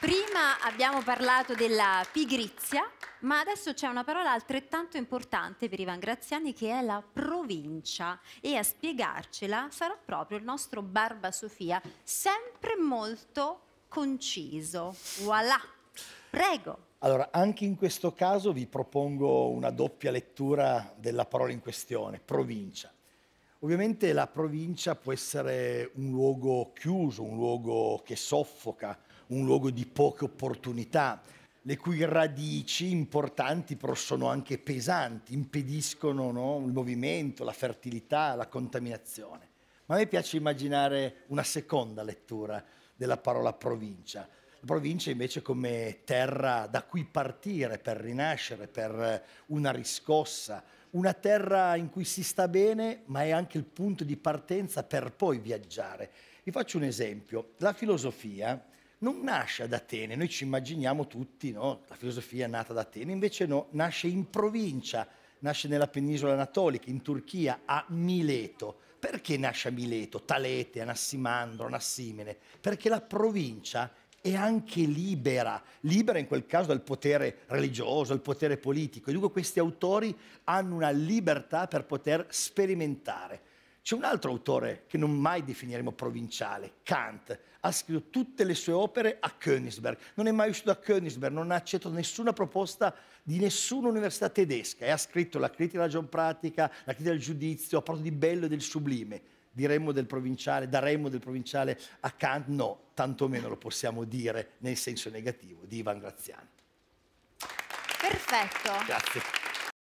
Prima abbiamo parlato della pigrizia, ma adesso c'è una parola altrettanto importante per Ivan Graziani che è la provincia e a spiegarcela sarà proprio il nostro Barba Sofia, sempre molto conciso. Voilà! Prego! Allora, anche in questo caso vi propongo una doppia lettura della parola in questione, provincia. Ovviamente la provincia può essere un luogo chiuso, un luogo che soffoca, un luogo di poche opportunità, le cui radici importanti però sono anche pesanti, impediscono no, il movimento, la fertilità, la contaminazione. Ma a me piace immaginare una seconda lettura della parola provincia, la provincia invece come terra da cui partire per rinascere, per una riscossa, una terra in cui si sta bene ma è anche il punto di partenza per poi viaggiare. Vi faccio un esempio, la filosofia non nasce ad Atene, noi ci immaginiamo tutti no? la filosofia è nata ad Atene, invece no, nasce in provincia, nasce nella penisola anatolica, in Turchia, a Mileto. Perché nasce a Mileto, Talete, Anassimandro, Anassimene? Perché la provincia è anche libera, libera in quel caso dal potere religioso, dal potere politico. E dunque questi autori hanno una libertà per poter sperimentare. C'è un altro autore che non mai definiremo provinciale, Kant. Ha scritto tutte le sue opere a Königsberg. Non è mai uscito da Königsberg, non ha accettato nessuna proposta di nessuna università tedesca e ha scritto la critica alla John Pratica, la critica al giudizio, ha parlato di bello e del sublime diremmo del provinciale, daremmo del provinciale a Kant, no, tantomeno lo possiamo dire nel senso negativo di Ivan Graziani. Perfetto. Grazie.